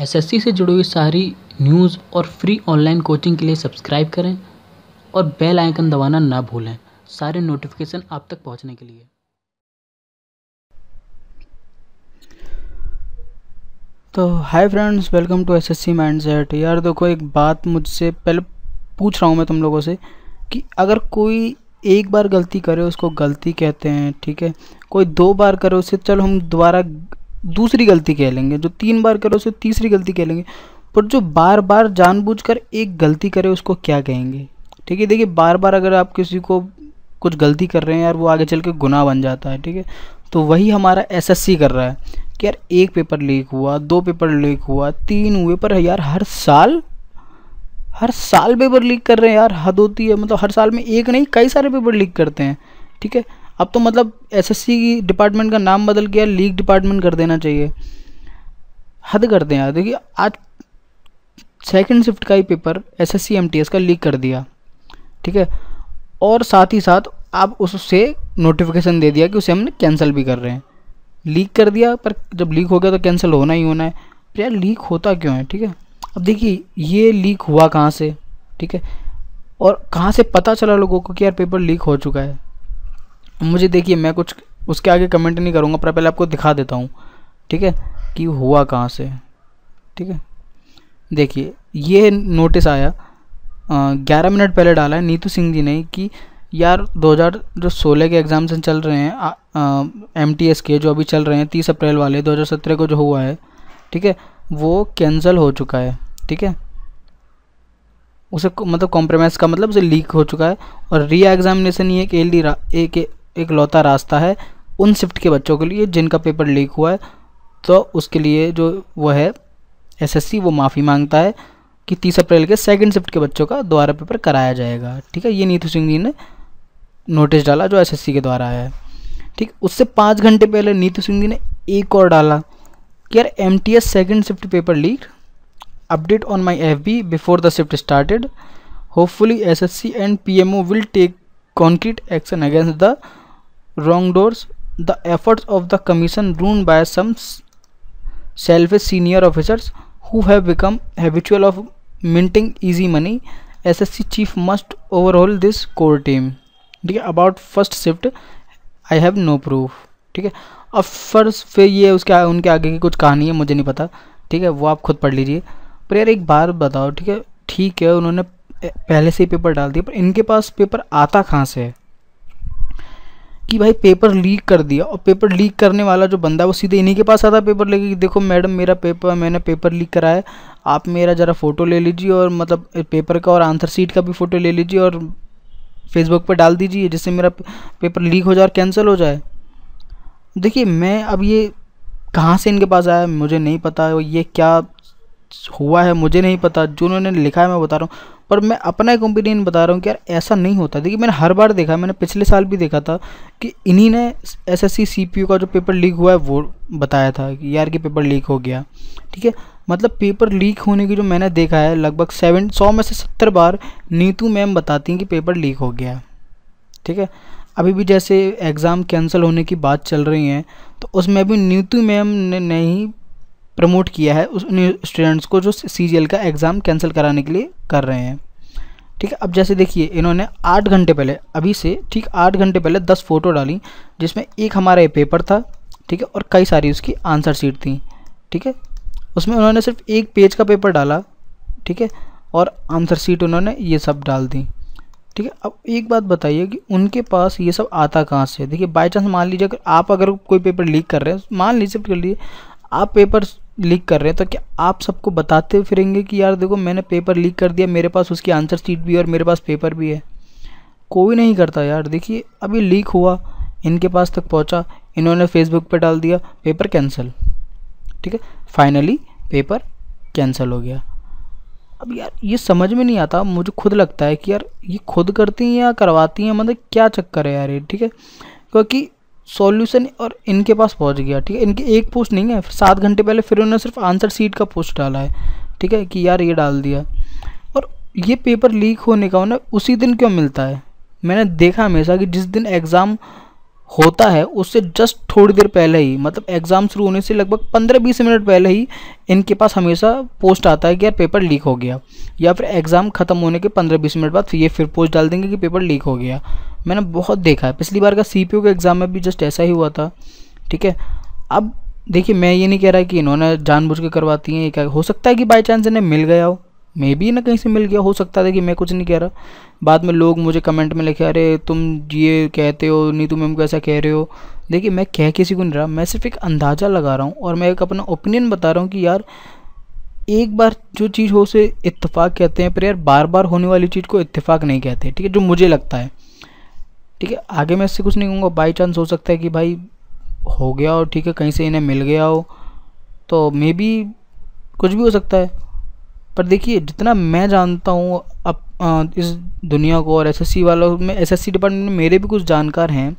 SSC से जुड़ी हुई सारी न्यूज़ और फ्री ऑनलाइन कोचिंग के लिए सब्सक्राइब करें और बेल आइकन दबाना ना भूलें सारे नोटिफिकेशन आप तक पहुंचने के लिए तो hi friends welcome to SSC mindset यार देखो एक बात मुझसे पहले पूछ रहा हूँ मैं तुम लोगों से कि अगर कोई एक बार गलती करे उसको गलती कहते हैं ठीक है कोई दो बार करे उसे चलो हम दोबारा दूसरी गलती कह लेंगे जो तीन बार करे उसे तीसरी गलती कह लेंगे पर जो बार बार जानबूझकर एक गलती करे उसको क्या कहेंगे ठीक है देखिए बार बार अगर आप किसी को कुछ गलती कर रहे हैं यार वो आगे चल के गुनाह बन जाता है ठीक है तो वही हमारा एसएससी कर रहा है कि यार एक पेपर लीक हुआ दो पेपर लीक हुआ तीन हुए पर यार हर साल हर साल पेपर लीक कर रहे हैं यार हद होती है मतलब हर साल में एक नहीं कई सारे पेपर लीक करते हैं ठीक है अब तो मतलब एसएससी डिपार्टमेंट का नाम बदल के यार लीग डिपार्टमेंट कर देना चाहिए हद कर दें यार देखिए आज सेकंड शिफ्ट का ही पेपर एसएससी एमटीएस का लीक कर दिया ठीक है और साथ ही साथ आप उससे नोटिफिकेशन दे दिया कि उसे हमने कैंसिल भी कर रहे हैं लीक कर दिया पर जब लीक हो गया तो कैंसिल होना ही होना है पर यार लीक होता क्यों है ठीक है अब देखिए ये लीक हुआ कहाँ से ठीक है और कहाँ से पता चला लोगों को कि यार पेपर लीक हो चुका है मुझे देखिए मैं कुछ उसके आगे कमेंट नहीं करूँगा पर पहले आपको दिखा देता हूँ ठीक है कि हुआ कहाँ से ठीक है देखिए ये नोटिस आया ग्यारह मिनट पहले डाला है नीतू सिंह जी ने कि यार 2016 के एग्ज़ाम्स चल रहे हैं एम टी एस के जो अभी चल रहे हैं तीस अप्रैल वाले 2017 को जो हुआ है ठीक है वो कैंसिल हो चुका है ठीक है उसे मतलब कॉम्प्रोमाइज़ का मतलब उसे लीक हो चुका है और री एग्ज़ामिनेसन ही एक एल डी ए एक एक लौता रास्ता है उन शिफ्ट के बच्चों के लिए जिनका पेपर लीक हुआ है तो उसके लिए जो वो है एसएससी वो माफ़ी मांगता है कि तीस अप्रैल के सेकंड शिफ्ट के बच्चों का दोबारा पेपर कराया जाएगा ठीक है ये नीतू सिंह जी ने नोटिस डाला जो एसएससी के द्वारा आया है ठीक उससे पाँच घंटे पहले नीतू सिंह जी ने एक और डाला कि यार M T S second shift paper leak update on my F B before the shift started hopefully S S C and P M O will take concrete action against the wrongdoers, the efforts of the commission ruined by some selfish senior officers who have become habitual of minting easy money. SSC chief must overhaul this core team. ठीक है about first shift I have no proof ठीक है अब first फिर ये उसके उनके आगे की कुछ कहानी है मुझे नहीं पता ठीक है वो आप खुद पढ़ लीजिए पर यार एक बार बताओ ठीक है ठीक है उन्होंने पहले से ही पेपर डाल दिया पर इनके पास पेपर आता कहाँ से है कि भाई पेपर लीक कर दिया और पेपर लीक करने वाला जो बंदा है वो सीधे इन्हीं के पास आता पेपर लेके देखो मैडम मेरा पेपर मैंने पेपर लीक करा है आप मेरा ज़रा फ़ोटो ले लीजिए और मतलब पेपर का और आंसर सीट का भी फ़ोटो ले लीजिए और फेसबुक पर डाल दीजिए जिससे मेरा पेपर लीक हो जाए और कैंसिल हो जाए देखिए मैं अब ये कहाँ से इनके पास आया मुझे नहीं पता ये क्या हुआ है मुझे नहीं पता जो उन्होंने लिखा है मैं बता रहा हूँ पर मैं अपना एक ओपिनियन बता रहा हूँ कि यार ऐसा नहीं होता देखिए मैंने हर बार देखा मैंने पिछले साल भी देखा था कि इन्हीं ने एस एस सी का जो पेपर लीक हुआ है वो बताया था कि यार कि पेपर लीक हो गया ठीक है मतलब पेपर लीक होने की जो मैंने देखा है लगभग सेवन सौ में से सत्तर बार नीतू मैम बताती हैं कि पेपर लीक हो गया ठीक है अभी भी जैसे एग्ज़ाम कैंसिल होने की बात चल रही है तो उसमें भी नीतू मैम ने नहीं प्रमोट किया है उन स्टूडेंट्स को जो सी का एग्ज़ाम कैंसिल कराने के लिए कर रहे हैं ठीक है अब जैसे देखिए इन्होंने आठ घंटे पहले अभी से ठीक आठ घंटे पहले दस फ़ोटो डाली जिसमें एक हमारा ये पेपर था ठीक है और कई सारी उसकी आंसर शीट थी ठीक है उसमें उन्होंने सिर्फ एक पेज का पेपर डाला ठीक है और आंसर शीट उन्होंने ये सब डाल दी ठीक है अब एक बात बताइए कि उनके पास ये सब आता कहाँ से देखिए बाई चांस मान लीजिए अगर आप अगर कोई पेपर लीक कर रहे हैं मान लीजिए कर लीजिए आप पेपर लीक कर रहे हैं तो क्या आप सबको बताते फिरेंगे कि यार देखो मैंने पेपर लीक कर दिया मेरे पास उसकी आंसर शीट भी है और मेरे पास पेपर भी है कोई नहीं करता यार देखिए अभी लीक हुआ इनके पास तक पहुंचा इन्होंने फेसबुक पे डाल दिया पेपर कैंसिल ठीक है फाइनली पेपर कैंसिल हो गया अब यार ये समझ में नहीं आता मुझे खुद लगता है कि यार ये खुद करती हैं या करवाती हैं मतलब क्या चक्कर है यार ये ठीक है क्योंकि सॉल्यूशन और इनके पास पहुंच गया ठीक है इनके एक पोस्ट नहीं है सात घंटे पहले फिर उन्होंने सिर्फ आंसर सीट का पोस्ट डाला है ठीक है कि यार ये डाल दिया और ये पेपर लीक होने का उन्हें उसी दिन क्यों मिलता है मैंने देखा हमेशा कि जिस दिन एग्ज़ाम होता है उससे जस्ट थोड़ी देर पहले ही मतलब एग्ज़ाम शुरू होने से लगभग पंद्रह बीस मिनट पहले ही इनके पास हमेशा पोस्ट आता है कि यार पेपर लीक हो गया या फिर एग्ज़ाम ख़त्म होने के पंद्रह बीस मिनट बाद फिर ये फिर पोस्ट डाल देंगे कि पेपर लीक हो गया मैंने बहुत देखा है पिछली बार का सी के एग्ज़ाम में भी जस्ट ऐसा ही हुआ था ठीक है अब देखिए मैं ये नहीं कह रहा कि इन्होंने जानबूझ के करवाती हैं हो सकता है कि बाई चांस इन्हें मिल गया हो मे भी ना कहीं से मिल गया हो सकता था कि मैं कुछ नहीं कह रहा बाद में लोग मुझे कमेंट में लिखे अरे तुम ये कहते हो नहीं तुम हमको ऐसा कह रहे हो देखिए मैं कह किसी को नहीं रहा मैं सिर्फ एक अंदाज़ा लगा रहा हूँ और मैं एक अपना ओपिनियन बता रहा हूँ कि यार एक बार जो चीज़ हो उसे इतफाक कहते हैं पर यार बार बार होने वाली चीज़ को इतफाक नहीं कहते ठीक है जो मुझे लगता है ठीक है आगे मैं इससे कुछ नहीं कहूँगा बाई चांस हो सकता है कि भाई हो गया हो ठीक है कहीं से इन्हें मिल गया हो तो मे बी कुछ भी हो सकता है पर देखिए जितना मैं जानता हूँ अब इस दुनिया को और एसएससी वालों में एसएससी डिपार्टमेंट में मेरे भी कुछ जानकार हैं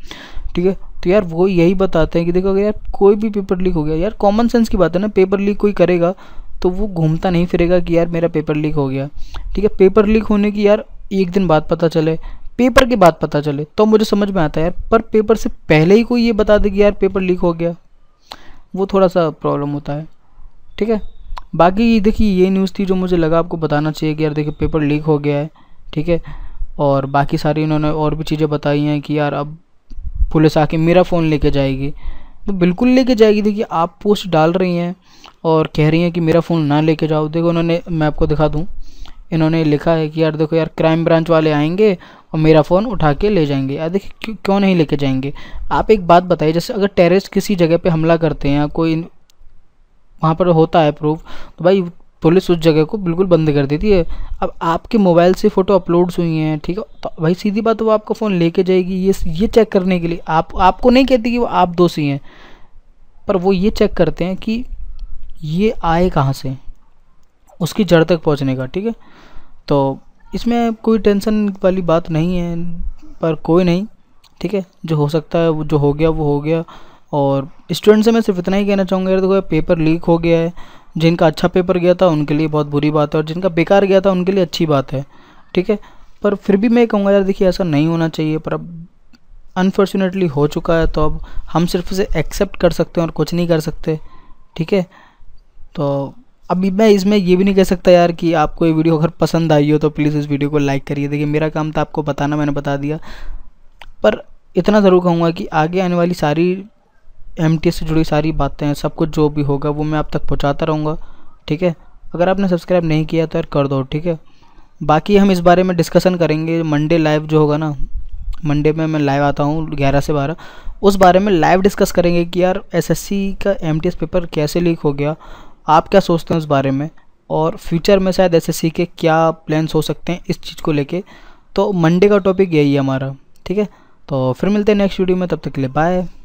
ठीक है तो यार वो यही बताते हैं कि देखो अगर यार कोई भी पेपर लीक हो गया यार कॉमन सेंस की बात है ना पेपर लीक कोई करेगा तो वो घूमता नहीं फिरेगा कि यार मेरा पेपर लीक हो गया ठीक है पेपर लीक होने की यार एक दिन बाद पता चले पेपर के बाद पता चले तो मुझे समझ में आता है यार पर पेपर से पहले ही कोई ये बता दे कि यार पेपर लीक हो गया वो थोड़ा सा प्रॉब्लम होता है ठीक है बाकी देखिए ये न्यूज़ थी जो मुझे लगा आपको बताना चाहिए कि यार देखिए पेपर लीक हो गया है ठीक है और बाकी सारी इन्होंने और भी चीज़ें बताई हैं कि यार अब पुलिस आके मेरा फ़ोन लेके जाएगी तो बिल्कुल लेके जाएगी देखिए आप पोस्ट डाल रही हैं और कह रही हैं कि मेरा फ़ोन ना लेके जाओ देखो उन्होंने मैं आपको दिखा दूँ इन्होंने लिखा है कि यार देखो यार क्राइम ब्रांच वाले आएंगे और मेरा फ़ोन उठा के ले जाएंगे यार देखिए क्यों नहीं लेके जाएंगे आप एक बात बताइए जैसे अगर टेररिस्ट किसी जगह पे हमला करते हैं या कोई वहाँ पर होता है प्रूफ तो भाई पुलिस उस जगह को बिल्कुल बंद कर देती है अब आपके मोबाइल से फ़ोटो अपलोड्स हुई हैं ठीक है तो भाई सीधी बात तो वो आपका फ़ोन लेके जाएगी ये ये चेक करने के लिए आप आपको नहीं कहती कि वो आप दोषी हैं पर वो ये चेक करते हैं कि ये आए कहाँ से उसकी जड़ तक पहुँचने का ठीक है तो इसमें कोई टेंशन वाली बात नहीं है पर कोई नहीं ठीक है जो हो सकता है वो जो हो गया वो हो गया और स्टूडेंट से मैं सिर्फ इतना ही कहना चाहूँगा यार देखो पेपर लीक हो गया है जिनका अच्छा पेपर गया था उनके लिए बहुत बुरी बात है और जिनका बेकार गया था उनके लिए अच्छी बात है ठीक है पर फिर भी मैं कहूँगा यार देखिए ऐसा नहीं होना चाहिए पर अब अनफॉर्चुनेटली हो चुका है तो अब हम सिर्फ उसे एक्सेप्ट कर सकते हैं और कुछ नहीं कर सकते ठीक है तो अभी मैं इसमें ये भी नहीं कह सकता यार कि आपको ये वीडियो अगर पसंद आई हो तो प्लीज़ इस वीडियो को लाइक करिए देखिए मेरा काम तो आपको बताना मैंने बता दिया पर इतना ज़रूर कहूँगा कि आगे आने वाली सारी एम से जुड़ी सारी बातें सब कुछ जो भी होगा वो मैं आप तक पहुँचाता रहूँगा ठीक है अगर आपने सब्सक्राइब नहीं किया तो यार कर दो ठीक है बाकी हम इस बारे में डिस्कशन करेंगे मंडे लाइव जो होगा ना मंडे में मैं लाइव आता हूँ ग्यारह से बारह उस बारे में लाइव डिस्कस करेंगे कि यार एसएससी का एमटीएस पेपर कैसे लीक हो गया आप क्या सोचते हैं उस बारे में और फ्यूचर में शायद एसएससी के क्या प्लान्स हो सकते हैं इस चीज़ को लेके तो मंडे का टॉपिक यही है हमारा ठीक है तो फिर मिलते हैं नेक्स्ट वीडियो में तब तक के लिए बाय